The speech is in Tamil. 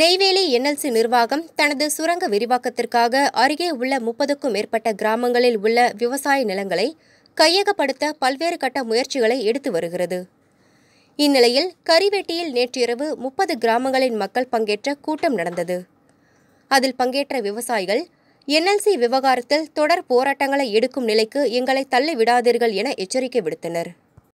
நெய்வேலி என்எல்சி நிர்வாகம் தனது சுரங்க விரிவாக்கத்திற்காக அருகே உள்ள முப்பதுக்கும் மேற்பட்ட கிராமங்களில் உள்ள விவசாய நிலங்களை கையகப்படுத்த பல்வேறு கட்ட முயற்சிகளை எடுத்து வருகிறது இந்நிலையில் கரிவெட்டியில் நேற்றிரவு முப்பது கிராமங்களின் மக்கள் பங்கேற்ற கூட்டம் நடந்தது அதில் பங்கேற்ற விவசாயிகள் என்எல்சி விவகாரத்தில் தொடர் போராட்டங்களை எடுக்கும் நிலைக்கு எங்களை தள்ளிவிடாதீர்கள் என எச்சரிக்கை விடுத்தனர்